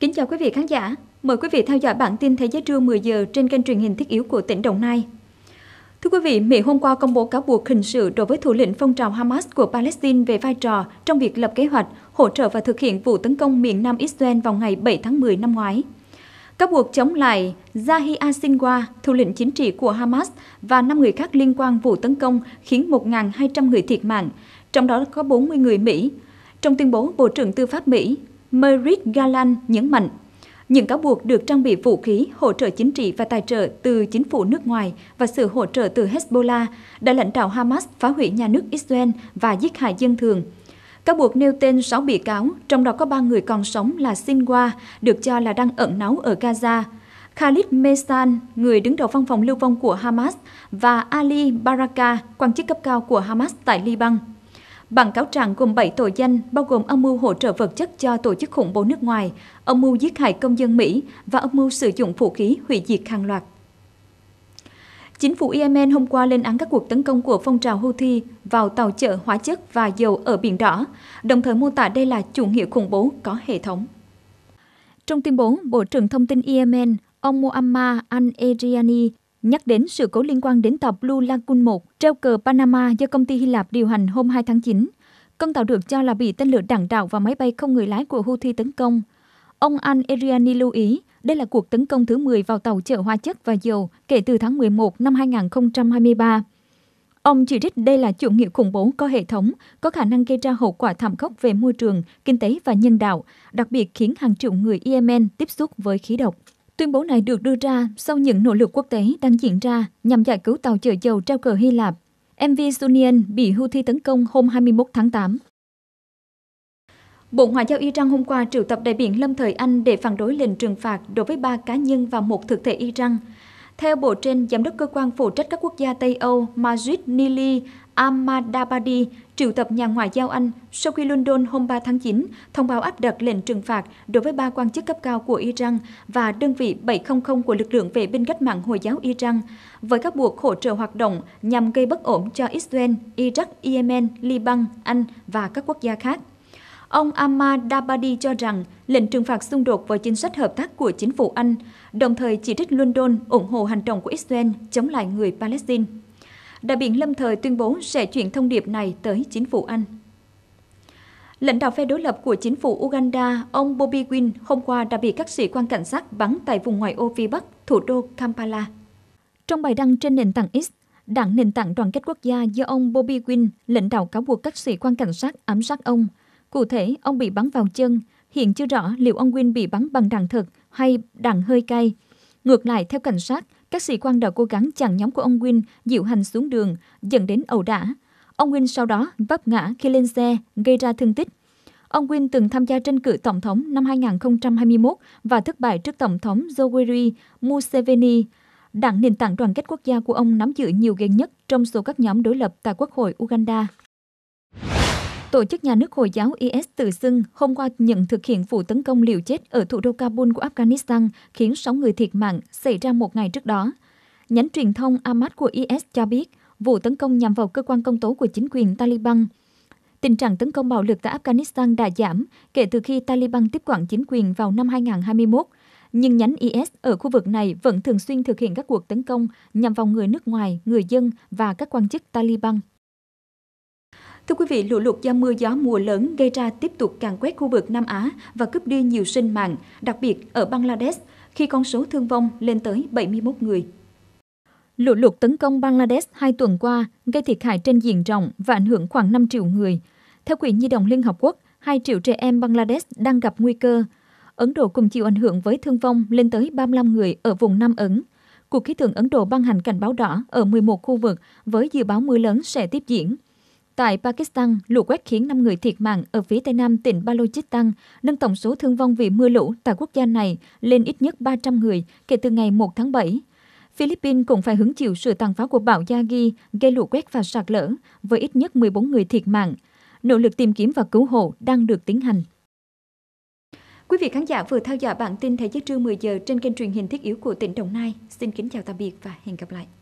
Kính chào quý vị khán giả. Mời quý vị theo dõi bản tin Thế giới trưa 10 giờ trên kênh truyền hình thiết yếu của tỉnh Đồng Nai. Thưa quý vị, Mỹ hôm qua công bố cáo buộc hình sự đối với thủ lĩnh phong trào Hamas của Palestine về vai trò trong việc lập kế hoạch, hỗ trợ và thực hiện vụ tấn công miền Nam Israel vào ngày 7 tháng 10 năm ngoái. Cáo buộc chống lại Zahia Sinwa, thủ lĩnh chính trị của Hamas và 5 người khác liên quan vụ tấn công khiến 1.200 người thiệt mạng, trong đó có 40 người Mỹ. Trong tuyên bố, Bộ trưởng Tư pháp Mỹ Merrick Galan nhấn mạnh, những cáo buộc được trang bị vũ khí, hỗ trợ chính trị và tài trợ từ chính phủ nước ngoài và sự hỗ trợ từ Hezbollah đã lãnh đạo Hamas phá hủy nhà nước Israel và giết hại dân thường. Cáo buộc nêu tên 6 bị cáo, trong đó có 3 người còn sống là Sinwa, được cho là đang ẩn náu ở Gaza, Khalid Mesan, người đứng đầu văn phòng lưu vong của Hamas, và Ali Baraka, quan chức cấp cao của Hamas tại Liban. Bản cáo trạng gồm 7 tội danh, bao gồm âm mưu hỗ trợ vật chất cho tổ chức khủng bố nước ngoài, âm mưu giết hại công dân Mỹ và âm mưu sử dụng vũ khí hủy diệt hàng loạt. Chính phủ Yemen hôm qua lên án các cuộc tấn công của phong trào Houthi vào tàu chở hóa chất và dầu ở Biển Đỏ, đồng thời mô tả đây là chủ nghĩa khủng bố có hệ thống. Trong tuyên bố, Bộ trưởng Thông tin Yemen, ông Muammar al-Eriani Nhắc đến sự cố liên quan đến tàu Blue Lagoon 1 treo cờ Panama do công ty Hy Lạp điều hành hôm 2 tháng 9, con tàu được cho là bị tên lửa đạn đạo và máy bay không người lái của Houthi tấn công. Ông Al Eriani lưu ý, đây là cuộc tấn công thứ 10 vào tàu chở hóa chất và dầu kể từ tháng 11 năm 2023. Ông chỉ trích đây là chủ nghĩa khủng bố có hệ thống, có khả năng gây ra hậu quả thảm khốc về môi trường, kinh tế và nhân đạo, đặc biệt khiến hàng triệu người Yemen tiếp xúc với khí độc. Tuyên bố này được đưa ra sau những nỗ lực quốc tế đang diễn ra nhằm giải cứu tàu chở dầu treo cờ Hy Lạp. MV Sunian bị Houthi tấn công hôm 21 tháng 8. Bộ Ngoại giao Iran hôm qua triệu tập đại biện lâm thời Anh để phản đối lệnh trừng phạt đối với ba cá nhân và một thực thể Iran. Theo bộ trên, Giám đốc Cơ quan phụ trách các quốc gia Tây Âu Majid Nili Ahmadabadi triệu tập nhà ngoại giao Anh sau khi London hôm 3 tháng 9 thông báo áp đặt lệnh trừng phạt đối với ba quan chức cấp cao của Iran và đơn vị 700 của lực lượng vệ binh cách mạng Hồi giáo Iran, với các buộc hỗ trợ hoạt động nhằm gây bất ổn cho Israel, Iraq, Yemen, Liban, Anh và các quốc gia khác. Ông Ahmad Dabadi cho rằng lệnh trừng phạt xung đột với chính sách hợp tác của chính phủ Anh, đồng thời chỉ trích London ủng hộ hành động của Israel chống lại người Palestine. Đại biện lâm thời tuyên bố sẽ chuyển thông điệp này tới chính phủ Anh. Lãnh đạo phe đối lập của chính phủ Uganda, ông Bobby Win, hôm qua đã bị các sĩ quan cảnh sát bắn tại vùng ngoại ô phía Bắc, thủ đô Kampala. Trong bài đăng trên nền tảng X, đảng nền tảng đoàn kết quốc gia do ông Bobby Win lãnh đạo cáo buộc các sĩ quan cảnh sát ám sát ông. Cụ thể, ông bị bắn vào chân. Hiện chưa rõ liệu ông Win bị bắn bằng đạn thật hay đạn hơi cay. Ngược lại, theo cảnh sát, các sĩ quan đã cố gắng chặn nhóm của ông Win dịu hành xuống đường, dẫn đến ẩu đả. Ông Win sau đó vấp ngã khi lên xe, gây ra thương tích. Ông Win từng tham gia tranh cử tổng thống năm 2021 và thất bại trước tổng thống Yoweri Museveni. Đảng nền tảng đoàn kết quốc gia của ông nắm giữ nhiều ghế nhất trong số các nhóm đối lập tại Quốc hội Uganda. Tổ chức nhà nước Hồi giáo IS tự xưng hôm qua nhận thực hiện vụ tấn công liều chết ở thủ đô Kabul của Afghanistan khiến 6 người thiệt mạng xảy ra một ngày trước đó. Nhánh truyền thông Ahmad của IS cho biết vụ tấn công nhằm vào cơ quan công tố của chính quyền Taliban. Tình trạng tấn công bạo lực tại Afghanistan đã giảm kể từ khi Taliban tiếp quản chính quyền vào năm 2021, nhưng nhánh IS ở khu vực này vẫn thường xuyên thực hiện các cuộc tấn công nhằm vào người nước ngoài, người dân và các quan chức Taliban. Thưa quý vị, lũ lụt do mưa gió mùa lớn gây ra tiếp tục càng quét khu vực Nam Á và cướp đi nhiều sinh mạng, đặc biệt ở Bangladesh, khi con số thương vong lên tới 71 người. Lũ lụt tấn công Bangladesh hai tuần qua gây thiệt hại trên diện rộng và ảnh hưởng khoảng 5 triệu người. Theo Quỹ Nhi đồng Liên Hợp Quốc, 2 triệu trẻ em Bangladesh đang gặp nguy cơ. Ấn Độ cùng chịu ảnh hưởng với thương vong lên tới 35 người ở vùng Nam Ấn. Cục khí tượng Ấn Độ ban hành cảnh báo đỏ ở 11 khu vực với dự báo mưa lớn sẽ tiếp diễn – Tại Pakistan, lũ quét khiến 5 người thiệt mạng ở phía tây nam tỉnh Balochistan, nâng tổng số thương vong vì mưa lũ tại quốc gia này lên ít nhất 300 người kể từ ngày 1 tháng 7. Philippines cũng phải hứng chịu sự tàn phá của bão Yagi gây lũ quét và sạt lở, với ít nhất 14 người thiệt mạng. Nỗ lực tìm kiếm và cứu hộ đang được tiến hành. Quý vị khán giả vừa theo dõi bản tin Thế giới trưa 10 giờ trên kênh truyền hình thiết yếu của tỉnh Đồng Nai. Xin kính chào tạm biệt và hẹn gặp lại.